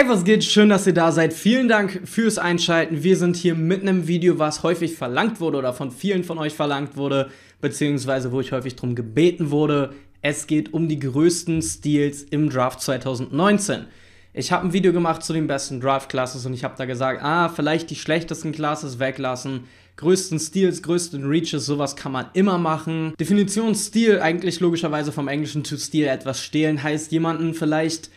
Hey, was geht? Schön, dass ihr da seid. Vielen Dank fürs Einschalten. Wir sind hier mit einem Video, was häufig verlangt wurde oder von vielen von euch verlangt wurde, beziehungsweise wo ich häufig drum gebeten wurde. Es geht um die größten Steals im Draft 2019. Ich habe ein Video gemacht zu den besten Draft-Classes und ich habe da gesagt, ah, vielleicht die schlechtesten Classes weglassen, größten Steals, größten Reaches, sowas kann man immer machen. Definition Steal, eigentlich logischerweise vom Englischen to steal etwas stehlen, heißt jemanden vielleicht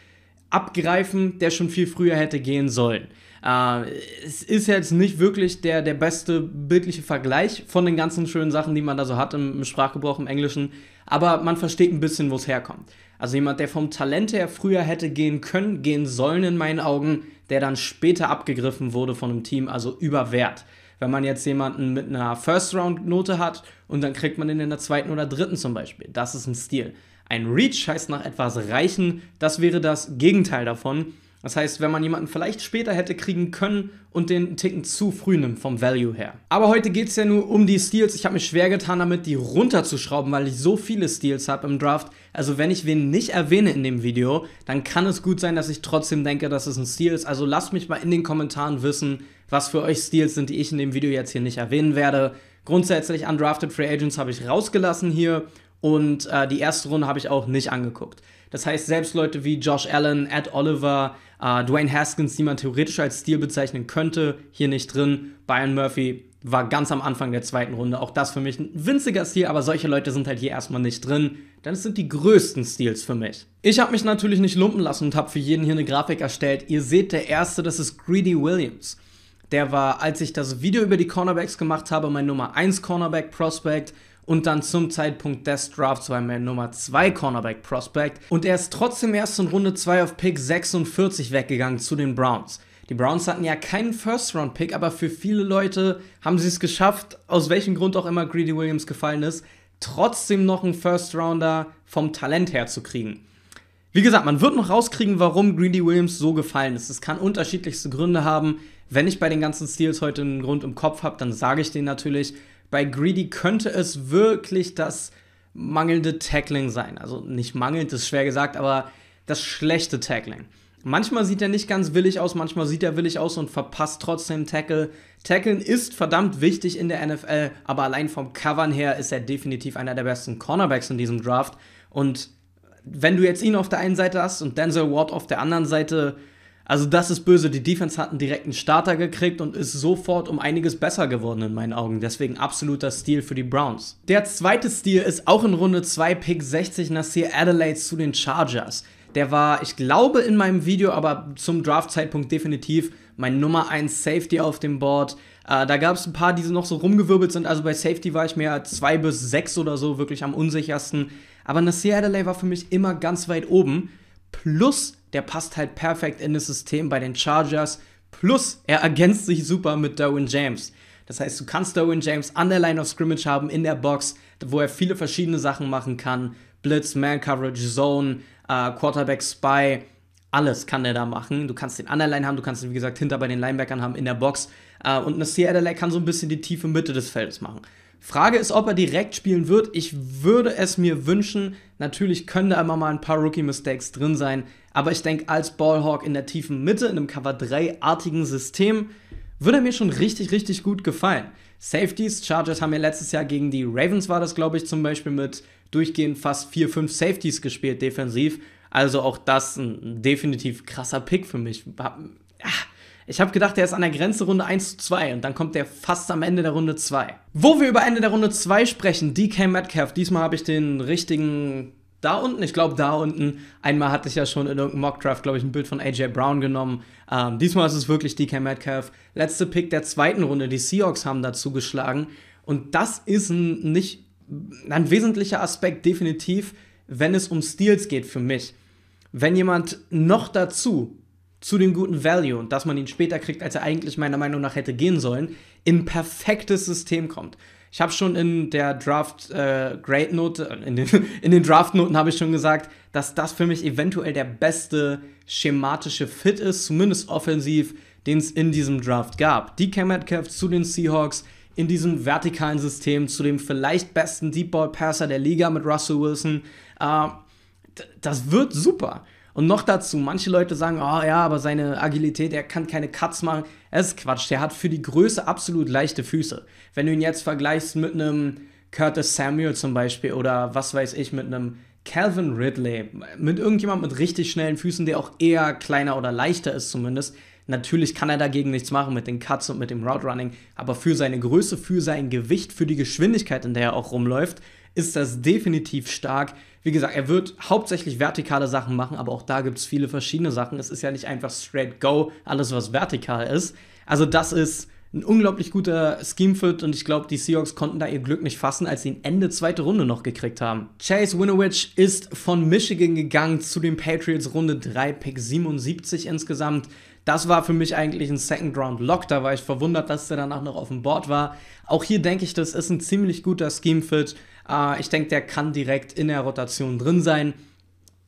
abgreifen, der schon viel früher hätte gehen sollen. Äh, es ist jetzt nicht wirklich der, der beste bildliche Vergleich von den ganzen schönen Sachen, die man da so hat im, im Sprachgebrauch, im Englischen, aber man versteht ein bisschen, wo es herkommt. Also jemand, der vom Talent her früher hätte gehen können, gehen sollen in meinen Augen, der dann später abgegriffen wurde von einem Team, also über Wert. Wenn man jetzt jemanden mit einer First-Round-Note hat und dann kriegt man den in der zweiten oder dritten zum Beispiel, das ist ein Stil. Ein Reach heißt nach etwas reichen, das wäre das Gegenteil davon. Das heißt, wenn man jemanden vielleicht später hätte kriegen können und den Ticken zu früh nimmt vom Value her. Aber heute geht es ja nur um die Steals. Ich habe mich schwer getan, damit die runterzuschrauben, weil ich so viele Steals habe im Draft. Also wenn ich wen nicht erwähne in dem Video, dann kann es gut sein, dass ich trotzdem denke, dass es ein Steal ist. Also lasst mich mal in den Kommentaren wissen, was für euch Steals sind, die ich in dem Video jetzt hier nicht erwähnen werde. Grundsätzlich Undrafted Free Agents habe ich rausgelassen hier und äh, die erste Runde habe ich auch nicht angeguckt. Das heißt, selbst Leute wie Josh Allen, Ed Oliver, äh, Dwayne Haskins, die man theoretisch als Stil bezeichnen könnte, hier nicht drin. Brian Murphy war ganz am Anfang der zweiten Runde. Auch das für mich ein winziger Stil, aber solche Leute sind halt hier erstmal nicht drin. Dann sind die größten Stils für mich. Ich habe mich natürlich nicht lumpen lassen und habe für jeden hier eine Grafik erstellt. Ihr seht, der erste, das ist Greedy Williams. Der war, als ich das Video über die Cornerbacks gemacht habe, mein Nummer 1 Cornerback Prospect und dann zum Zeitpunkt des Drafts war er mein Nummer 2 Cornerback Prospect und er ist trotzdem erst in Runde 2 auf Pick 46 weggegangen zu den Browns. Die Browns hatten ja keinen First-Round-Pick, aber für viele Leute haben sie es geschafft, aus welchem Grund auch immer Greedy Williams gefallen ist, trotzdem noch einen First-Rounder vom Talent her zu kriegen. Wie gesagt, man wird noch rauskriegen, warum Greedy Williams so gefallen ist. Es kann unterschiedlichste Gründe haben. Wenn ich bei den ganzen Steals heute einen Grund im Kopf habe, dann sage ich den natürlich. Bei Greedy könnte es wirklich das mangelnde Tackling sein. Also nicht mangelnd, ist schwer gesagt, aber das schlechte Tackling. Manchmal sieht er nicht ganz willig aus, manchmal sieht er willig aus und verpasst trotzdem Tackle. Tackeln ist verdammt wichtig in der NFL, aber allein vom Covern her ist er definitiv einer der besten Cornerbacks in diesem Draft. Und wenn du jetzt ihn auf der einen Seite hast und Denzel Ward auf der anderen Seite, also das ist böse. Die Defense hat einen direkten Starter gekriegt und ist sofort um einiges besser geworden in meinen Augen. Deswegen absoluter Stil für die Browns. Der zweite Stil ist auch in Runde 2 Pick 60 Nasir Adelaide zu den Chargers. Der war, ich glaube, in meinem Video, aber zum Draft-Zeitpunkt definitiv mein Nummer 1 Safety auf dem Board. Äh, da gab es ein paar, die noch so rumgewirbelt sind. Also bei Safety war ich mir 2 bis 6 oder so wirklich am unsichersten. Aber Nasir Adelaide war für mich immer ganz weit oben. Plus der passt halt perfekt in das System bei den Chargers. Plus, er ergänzt sich super mit Derwin James. Das heißt, du kannst Derwin James an der Line of Scrimmage haben, in der Box, wo er viele verschiedene Sachen machen kann. Blitz, Man-Coverage, Zone, äh, Quarterback-Spy, alles kann er da machen. Du kannst den an der Line haben, du kannst ihn, wie gesagt, hinter bei den Linebackern haben, in der Box. Äh, und Nasir Adelaide kann so ein bisschen die tiefe Mitte des Feldes machen. Frage ist, ob er direkt spielen wird. Ich würde es mir wünschen. Natürlich können da immer mal ein paar Rookie-Mistakes drin sein. Aber ich denke, als Ballhawk in der tiefen Mitte, in einem Cover-3-artigen System, würde er mir schon richtig, richtig gut gefallen. Safeties, Chargers haben ja letztes Jahr gegen die Ravens, war das glaube ich, zum Beispiel mit durchgehend fast 4, 5 Safeties gespielt defensiv. Also auch das ein definitiv krasser Pick für mich. Ach ah, ich habe gedacht, der ist an der Grenze Runde 1 zu 2 und dann kommt der fast am Ende der Runde 2. Wo wir über Ende der Runde 2 sprechen, DK Metcalf. Diesmal habe ich den richtigen da unten, ich glaube da unten. Einmal hatte ich ja schon in irgendeinem Mockdraft, glaube ich, ein Bild von AJ Brown genommen. Ähm, diesmal ist es wirklich DK Metcalf. Letzte Pick der zweiten Runde. Die Seahawks haben dazu geschlagen. Und das ist ein, nicht, ein wesentlicher Aspekt definitiv, wenn es um Steals geht für mich. Wenn jemand noch dazu zu dem guten Value und dass man ihn später kriegt, als er eigentlich meiner Meinung nach hätte gehen sollen, in ein perfektes System kommt. Ich habe schon in der Draft äh, Grade Note, äh, in den, in den Draft Noten habe ich schon gesagt, dass das für mich eventuell der beste schematische Fit ist, zumindest offensiv, den es in diesem Draft gab. Die Metcalf zu den Seahawks in diesem vertikalen System, zu dem vielleicht besten Deep Ball Passer der Liga mit Russell Wilson. Äh, das wird super. Und noch dazu, manche Leute sagen, oh ja, aber seine Agilität, er kann keine Cuts machen. Es ist Quatsch, der hat für die Größe absolut leichte Füße. Wenn du ihn jetzt vergleichst mit einem Curtis Samuel zum Beispiel oder was weiß ich, mit einem Calvin Ridley, mit irgendjemandem mit richtig schnellen Füßen, der auch eher kleiner oder leichter ist zumindest, Natürlich kann er dagegen nichts machen mit den Cuts und mit dem Route Running, aber für seine Größe, für sein Gewicht, für die Geschwindigkeit, in der er auch rumläuft, ist das definitiv stark. Wie gesagt, er wird hauptsächlich vertikale Sachen machen, aber auch da gibt es viele verschiedene Sachen. Es ist ja nicht einfach straight go, alles was vertikal ist. Also das ist ein unglaublich guter Scheme-Fit und ich glaube, die Seahawks konnten da ihr Glück nicht fassen, als sie ihn Ende zweite Runde noch gekriegt haben. Chase Winovich ist von Michigan gegangen zu den Patriots Runde 3, Pick 77 insgesamt. Das war für mich eigentlich ein Second Round Lock. Da war ich verwundert, dass der danach noch auf dem Board war. Auch hier denke ich, das ist ein ziemlich guter Scheme Fit. Äh, ich denke, der kann direkt in der Rotation drin sein.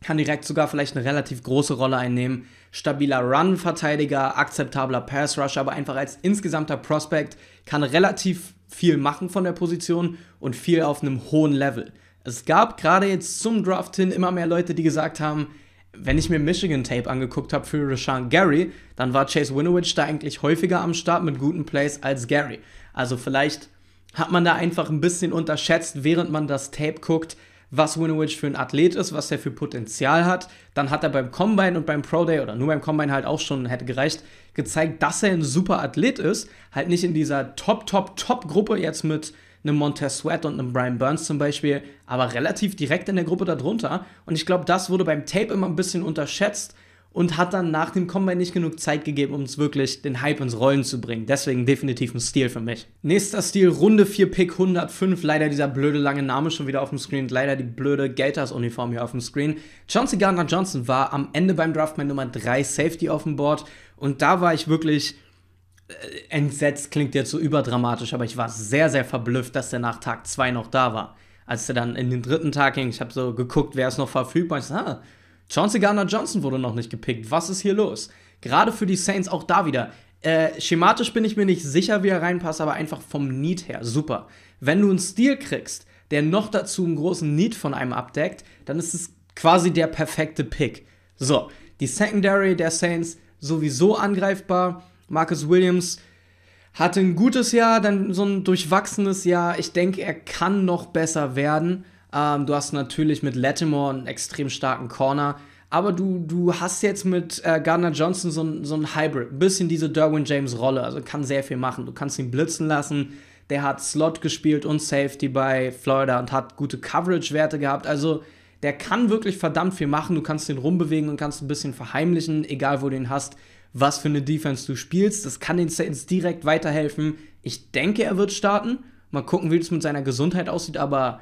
Kann direkt sogar vielleicht eine relativ große Rolle einnehmen. Stabiler Run-Verteidiger, akzeptabler Pass-Rusher, aber einfach als insgesamter Prospect kann relativ viel machen von der Position und viel auf einem hohen Level. Es gab gerade jetzt zum Draft hin immer mehr Leute, die gesagt haben, wenn ich mir Michigan Tape angeguckt habe für Rashan Gary, dann war Chase Winovich da eigentlich häufiger am Start mit guten Plays als Gary. Also vielleicht hat man da einfach ein bisschen unterschätzt, während man das Tape guckt, was Winovich für ein Athlet ist, was er für Potenzial hat. Dann hat er beim Combine und beim Pro Day oder nur beim Combine halt auch schon hätte gereicht, gezeigt, dass er ein super Athlet ist. Halt nicht in dieser Top, Top, Top Gruppe jetzt mit einem Montez Sweat und einem Brian Burns zum Beispiel, aber relativ direkt in der Gruppe darunter. Und ich glaube, das wurde beim Tape immer ein bisschen unterschätzt und hat dann nach dem Combine nicht genug Zeit gegeben, um es wirklich den Hype ins Rollen zu bringen. Deswegen definitiv ein Stil für mich. Nächster Stil, Runde 4, Pick 105. Leider dieser blöde lange Name schon wieder auf dem Screen. Leider die blöde Gators-Uniform hier auf dem Screen. Chauncey Gardner Johnson war am Ende beim Draft mein Nummer 3 Safety auf dem Board. Und da war ich wirklich äh, entsetzt klingt jetzt so überdramatisch, aber ich war sehr, sehr verblüfft, dass der nach Tag 2 noch da war. Als er dann in den dritten Tag ging, ich habe so geguckt, wer ist noch verfügbar. Ich sage, ah, Chauncey Garner Johnson wurde noch nicht gepickt. Was ist hier los? Gerade für die Saints auch da wieder. Äh, schematisch bin ich mir nicht sicher, wie er reinpasst, aber einfach vom Need her super. Wenn du einen Stil kriegst, der noch dazu einen großen Need von einem abdeckt, dann ist es quasi der perfekte Pick. So, die Secondary der Saints sowieso angreifbar Marcus Williams hatte ein gutes Jahr, dann so ein durchwachsenes Jahr. Ich denke, er kann noch besser werden. Ähm, du hast natürlich mit Latimore einen extrem starken Corner. Aber du, du hast jetzt mit äh, Gardner Johnson so ein, so ein Hybrid. Ein bisschen diese Derwin James-Rolle. Also kann sehr viel machen. Du kannst ihn blitzen lassen. Der hat Slot gespielt und Safety bei Florida und hat gute Coverage-Werte gehabt. Also der kann wirklich verdammt viel machen. Du kannst ihn rumbewegen und kannst ein bisschen verheimlichen, egal wo du ihn hast was für eine Defense du spielst. Das kann den Saints direkt weiterhelfen. Ich denke, er wird starten. Mal gucken, wie das mit seiner Gesundheit aussieht, aber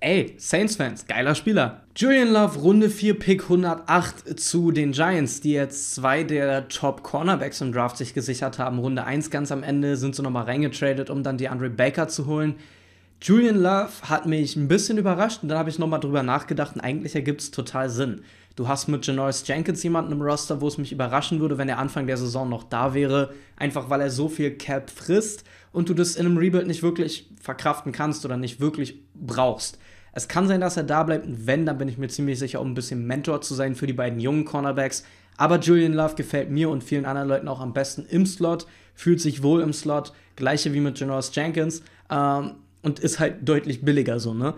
ey, Saints-Fans, geiler Spieler. Julian Love, Runde 4, Pick 108 zu den Giants, die jetzt zwei der Top-Cornerbacks im Draft sich gesichert haben. Runde 1 ganz am Ende sind sie nochmal reingetradet, um dann die Andre Baker zu holen. Julian Love hat mich ein bisschen überrascht und dann habe ich nochmal drüber nachgedacht und eigentlich ergibt es total Sinn. Du hast mit Janoris Jenkins jemanden im Roster, wo es mich überraschen würde, wenn er Anfang der Saison noch da wäre, einfach weil er so viel Cap frisst und du das in einem Rebuild nicht wirklich verkraften kannst oder nicht wirklich brauchst. Es kann sein, dass er da bleibt und wenn, dann bin ich mir ziemlich sicher, um ein bisschen Mentor zu sein für die beiden jungen Cornerbacks. Aber Julian Love gefällt mir und vielen anderen Leuten auch am besten im Slot, fühlt sich wohl im Slot, gleiche wie mit Janoris Jenkins. Ähm, und ist halt deutlich billiger so, ne?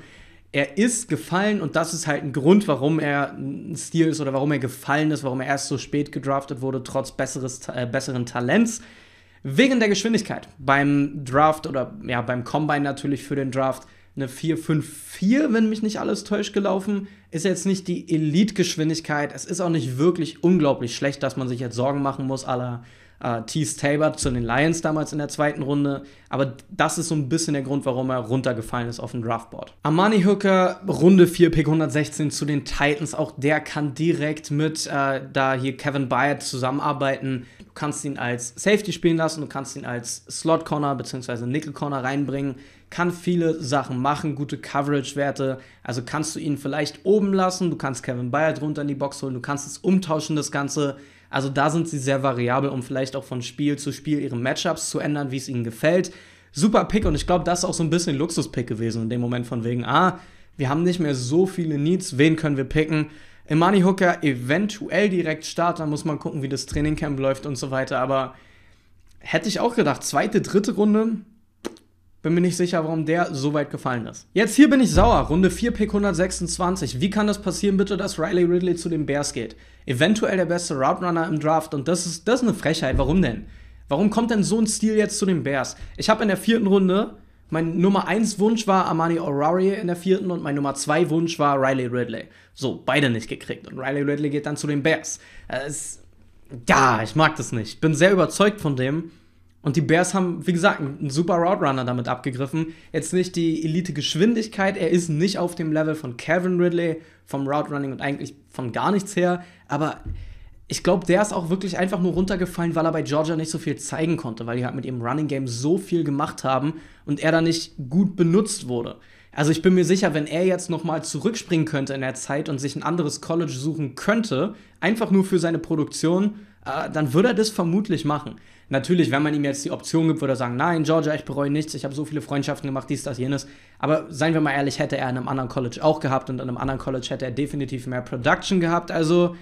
Er ist gefallen und das ist halt ein Grund, warum er ein Stil ist oder warum er gefallen ist, warum er erst so spät gedraftet wurde, trotz besseres, äh, besseren Talents. Wegen der Geschwindigkeit. Beim Draft oder ja, beim Combine natürlich für den Draft eine 4-5-4, wenn mich nicht alles täuscht, gelaufen. Ist jetzt nicht die Elite-Geschwindigkeit. Es ist auch nicht wirklich unglaublich schlecht, dass man sich jetzt Sorgen machen muss, aller äh, Tease Tabor zu den Lions damals in der zweiten Runde. Aber das ist so ein bisschen der Grund, warum er runtergefallen ist auf dem Draftboard. Armani Hooker, Runde 4, Pick 116 zu den Titans. Auch der kann direkt mit äh, da hier Kevin Byatt zusammenarbeiten. Du kannst ihn als Safety spielen lassen, du kannst ihn als Slot Corner bzw. Nickel Corner reinbringen. Kann viele Sachen machen, gute Coverage-Werte. Also kannst du ihn vielleicht oben lassen, du kannst Kevin Byard runter in die Box holen, du kannst es umtauschen, das Ganze. Also da sind sie sehr variabel, um vielleicht auch von Spiel zu Spiel ihre Matchups zu ändern, wie es ihnen gefällt. Super Pick und ich glaube, das ist auch so ein bisschen Luxus-Pick gewesen in dem Moment von wegen, ah, wir haben nicht mehr so viele Needs, wen können wir picken? Imani Hooker eventuell direkt Starter, muss man gucken, wie das Trainingcamp läuft und so weiter, aber hätte ich auch gedacht, zweite, dritte Runde, bin mir nicht sicher, warum der so weit gefallen ist. Jetzt hier bin ich sauer. Runde 4, Pick 126. Wie kann das passieren, bitte, dass Riley Ridley zu den Bears geht? Eventuell der beste Route Runner im Draft. Und das ist, das ist eine Frechheit. Warum denn? Warum kommt denn so ein Stil jetzt zu den Bears? Ich habe in der vierten Runde, mein Nummer 1 Wunsch war Armani Orari in der vierten und mein Nummer 2 Wunsch war Riley Ridley. So, beide nicht gekriegt. Und Riley Ridley geht dann zu den Bears. Es, ja, ich mag das nicht. Bin sehr überzeugt von dem. Und die Bears haben, wie gesagt, einen super Route damit abgegriffen. Jetzt nicht die Elite-Geschwindigkeit, er ist nicht auf dem Level von Kevin Ridley, vom Route und eigentlich von gar nichts her. Aber ich glaube, der ist auch wirklich einfach nur runtergefallen, weil er bei Georgia nicht so viel zeigen konnte, weil die halt mit ihrem Running Game so viel gemacht haben und er da nicht gut benutzt wurde. Also ich bin mir sicher, wenn er jetzt nochmal zurückspringen könnte in der Zeit und sich ein anderes College suchen könnte, einfach nur für seine Produktion, äh, dann würde er das vermutlich machen. Natürlich, wenn man ihm jetzt die Option gibt, würde er sagen, nein, Georgia, ich bereue nichts, ich habe so viele Freundschaften gemacht, dies, das, jenes. Aber seien wir mal ehrlich, hätte er an einem anderen College auch gehabt und an einem anderen College hätte er definitiv mehr Production gehabt. Also,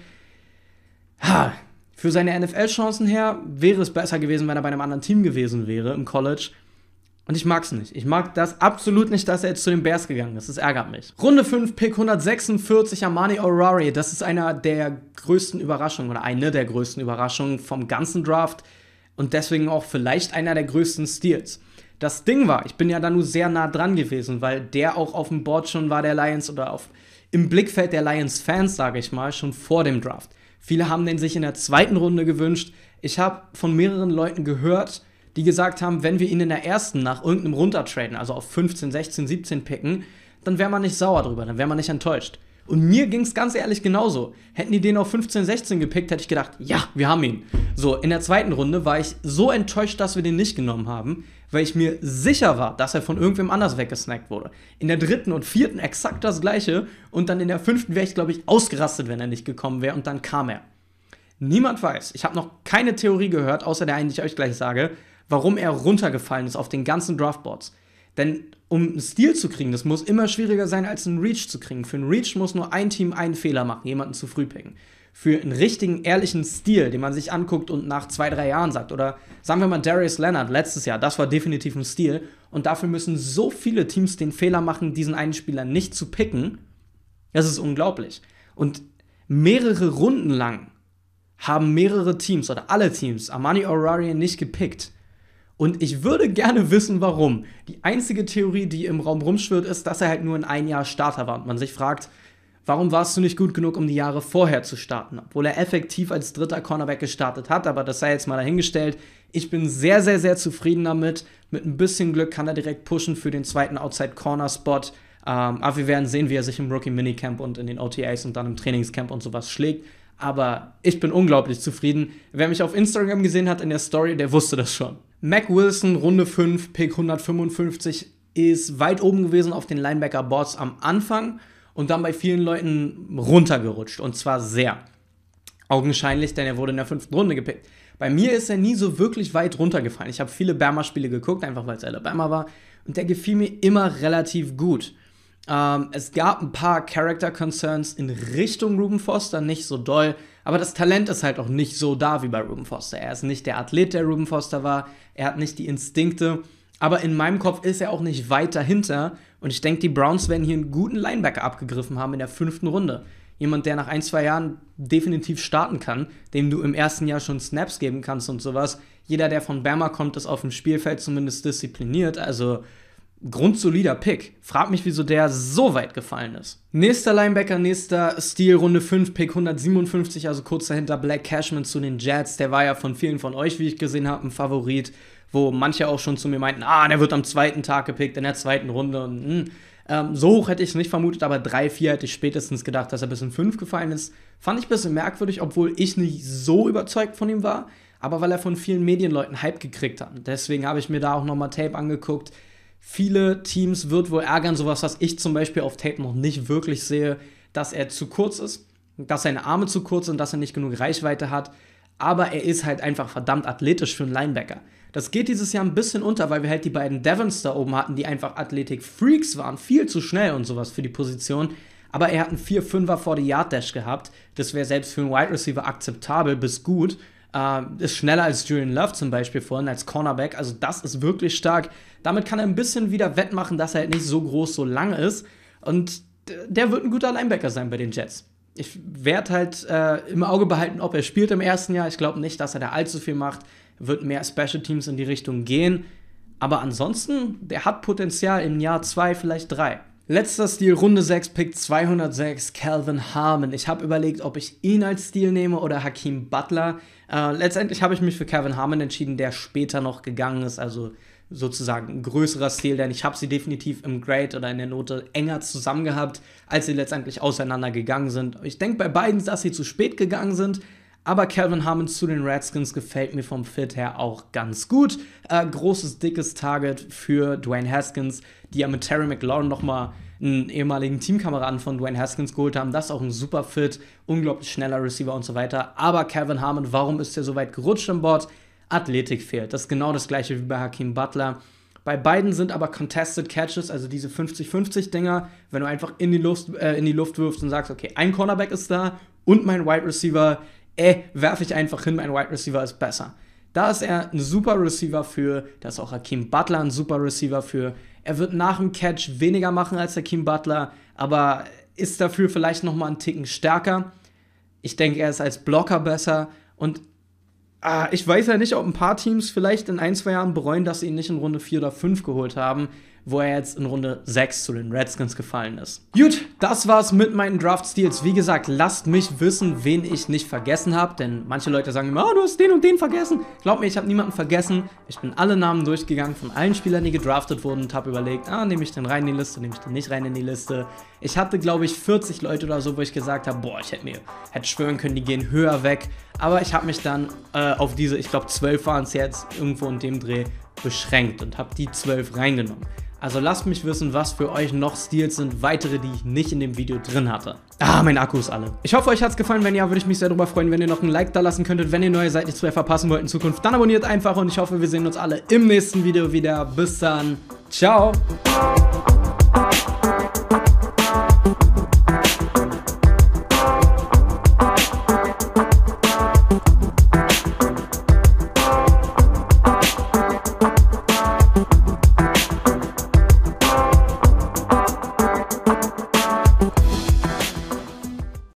ha, für seine NFL-Chancen her wäre es besser gewesen, wenn er bei einem anderen Team gewesen wäre im College. Und ich mag es nicht. Ich mag das absolut nicht, dass er jetzt zu den Bears gegangen ist. Das ärgert mich. Runde 5, Pick 146, Armani Orari. Das ist einer der größten Überraschungen oder eine der größten Überraschungen vom ganzen Draft und deswegen auch vielleicht einer der größten Steals. Das Ding war, ich bin ja da nur sehr nah dran gewesen, weil der auch auf dem Board schon war der Lions oder auf, im Blickfeld der Lions-Fans, sage ich mal, schon vor dem Draft. Viele haben den sich in der zweiten Runde gewünscht. Ich habe von mehreren Leuten gehört, die gesagt haben, wenn wir ihn in der ersten nach irgendeinem runtertraden, also auf 15, 16, 17 picken, dann wäre man nicht sauer drüber, dann wäre man nicht enttäuscht. Und mir ging es ganz ehrlich genauso. Hätten die den auf 15, 16 gepickt, hätte ich gedacht, ja, wir haben ihn. So, in der zweiten Runde war ich so enttäuscht, dass wir den nicht genommen haben, weil ich mir sicher war, dass er von irgendwem anders weggesnackt wurde. In der dritten und vierten exakt das gleiche. Und dann in der fünften wäre ich, glaube ich, ausgerastet, wenn er nicht gekommen wäre. Und dann kam er. Niemand weiß. Ich habe noch keine Theorie gehört, außer der einen, die ich euch gleich sage, warum er runtergefallen ist auf den ganzen Draftboards. Denn um einen Steal zu kriegen, das muss immer schwieriger sein, als einen Reach zu kriegen. Für einen Reach muss nur ein Team einen Fehler machen, jemanden zu früh picken. Für einen richtigen, ehrlichen Stil, den man sich anguckt und nach zwei, drei Jahren sagt, oder sagen wir mal Darius Leonard letztes Jahr, das war definitiv ein Stil. Und dafür müssen so viele Teams den Fehler machen, diesen einen Spieler nicht zu picken. Das ist unglaublich. Und mehrere Runden lang haben mehrere Teams oder alle Teams Armani Orarian nicht gepickt und ich würde gerne wissen, warum. Die einzige Theorie, die im Raum rumschwirrt, ist, dass er halt nur in ein Jahr Starter war. Und man sich fragt, warum warst du nicht gut genug, um die Jahre vorher zu starten? Obwohl er effektiv als dritter Cornerback gestartet hat, aber das sei jetzt mal dahingestellt. Ich bin sehr, sehr, sehr zufrieden damit. Mit ein bisschen Glück kann er direkt pushen für den zweiten Outside Corner Spot. Ähm, aber wir werden sehen, wie er sich im Rookie Minicamp und in den OTAs und dann im Trainingscamp und sowas schlägt. Aber ich bin unglaublich zufrieden. Wer mich auf Instagram gesehen hat in der Story, der wusste das schon. Mac Wilson, Runde 5, Pick 155, ist weit oben gewesen auf den Linebacker-Boards am Anfang und dann bei vielen Leuten runtergerutscht. Und zwar sehr. Augenscheinlich, denn er wurde in der fünften Runde gepickt. Bei mir ist er nie so wirklich weit runtergefallen. Ich habe viele Bama-Spiele geguckt, einfach weil es Alabama war. Und der gefiel mir immer relativ gut. Ähm, es gab ein paar Character Concerns in Richtung Ruben Foster, nicht so doll, aber das Talent ist halt auch nicht so da wie bei Ruben Foster. Er ist nicht der Athlet, der Ruben Foster war. Er hat nicht die Instinkte. Aber in meinem Kopf ist er auch nicht weit dahinter. Und ich denke, die Browns werden hier einen guten Linebacker abgegriffen haben in der fünften Runde. Jemand, der nach ein, zwei Jahren definitiv starten kann, dem du im ersten Jahr schon Snaps geben kannst und sowas. Jeder, der von Bama kommt, ist auf dem Spielfeld zumindest diszipliniert. Also grundsolider Pick. Frag mich, wieso der so weit gefallen ist. Nächster Linebacker, nächster Stil, Runde 5, Pick 157, also kurz dahinter Black Cashman zu den Jets. Der war ja von vielen von euch, wie ich gesehen habe, ein Favorit, wo manche auch schon zu mir meinten, ah, der wird am zweiten Tag gepickt, in der zweiten Runde und hm. Ähm, so hoch hätte ich es nicht vermutet, aber 3, 4 hätte ich spätestens gedacht, dass er bis in 5 gefallen ist. Fand ich ein bisschen merkwürdig, obwohl ich nicht so überzeugt von ihm war, aber weil er von vielen Medienleuten Hype gekriegt hat. Deswegen habe ich mir da auch nochmal Tape angeguckt viele Teams wird wohl ärgern, sowas, was ich zum Beispiel auf Tape noch nicht wirklich sehe, dass er zu kurz ist, dass seine Arme zu kurz sind, dass er nicht genug Reichweite hat. Aber er ist halt einfach verdammt athletisch für einen Linebacker. Das geht dieses Jahr ein bisschen unter, weil wir halt die beiden Devons da oben hatten, die einfach Athletik-Freaks waren, viel zu schnell und sowas für die Position. Aber er hat einen 4-5er vor die Yard Dash gehabt. Das wäre selbst für einen Wide Receiver akzeptabel bis gut. Uh, ist schneller als Julian Love zum Beispiel vorhin, als Cornerback. Also das ist wirklich stark. Damit kann er ein bisschen wieder wettmachen, dass er halt nicht so groß, so lang ist. Und der wird ein guter Linebacker sein bei den Jets. Ich werde halt äh, im Auge behalten, ob er spielt im ersten Jahr. Ich glaube nicht, dass er da allzu viel macht. Wird mehr Special Teams in die Richtung gehen. Aber ansonsten, der hat Potenzial im Jahr zwei, vielleicht drei. Letzter Stil, Runde 6, Pick 206, Calvin Harmon. Ich habe überlegt, ob ich ihn als Stil nehme oder Hakim Butler. Äh, letztendlich habe ich mich für Calvin Harmon entschieden, der später noch gegangen ist. Also sozusagen ein größerer Stil, denn ich habe sie definitiv im Grade oder in der Note enger zusammen gehabt, als sie letztendlich auseinandergegangen sind. Ich denke bei beiden, dass sie zu spät gegangen sind, aber Calvin Harmon zu den Redskins gefällt mir vom Fit her auch ganz gut. Äh, großes, dickes Target für Dwayne Haskins, die ja mit Terry McLaurin nochmal einen ehemaligen Teamkameraden von Dwayne Haskins geholt haben. Das ist auch ein super Fit, unglaublich schneller Receiver und so weiter. Aber Calvin Harmon, warum ist er so weit gerutscht im Board? Athletik fehlt. Das ist genau das gleiche wie bei Hakim Butler. Bei beiden sind aber Contested Catches, also diese 50-50-Dinger, wenn du einfach in die, Luft, äh, in die Luft wirfst und sagst, okay, ein Cornerback ist da und mein Wide Receiver ey, werfe ich einfach hin, mein Wide Receiver ist besser. Da ist er ein super Receiver für, da ist auch Hakim Butler ein super Receiver für. Er wird nach dem Catch weniger machen als Hakim Butler, aber ist dafür vielleicht nochmal einen Ticken stärker. Ich denke, er ist als Blocker besser und ah, ich weiß ja nicht, ob ein paar Teams vielleicht in ein, zwei Jahren bereuen, dass sie ihn nicht in Runde 4 oder 5 geholt haben, wo er jetzt in Runde 6 zu den Redskins gefallen ist. Gut, das war's mit meinen Draft-Steals. Wie gesagt, lasst mich wissen, wen ich nicht vergessen habe, denn manche Leute sagen immer, oh, du hast den und den vergessen. Glaubt mir, ich habe niemanden vergessen. Ich bin alle Namen durchgegangen von allen Spielern, die gedraftet wurden und habe überlegt, ah, nehme ich den rein in die Liste, nehme ich den nicht rein in die Liste. Ich hatte, glaube ich, 40 Leute oder so, wo ich gesagt habe, boah, ich hätte mir, hätte schwören können, die gehen höher weg. Aber ich habe mich dann äh, auf diese, ich glaube, 12 waren es jetzt, irgendwo in dem Dreh, beschränkt und habe die 12 reingenommen. Also lasst mich wissen, was für euch noch Stils sind, weitere, die ich nicht in dem Video drin hatte. Ah, mein Akku ist alle. Ich hoffe, euch hat es gefallen. Wenn ja, würde ich mich sehr darüber freuen, wenn ihr noch ein Like da lassen könntet. Wenn ihr neue Seiten nicht mehr verpassen wollt in Zukunft, dann abonniert einfach und ich hoffe, wir sehen uns alle im nächsten Video wieder. Bis dann. Ciao.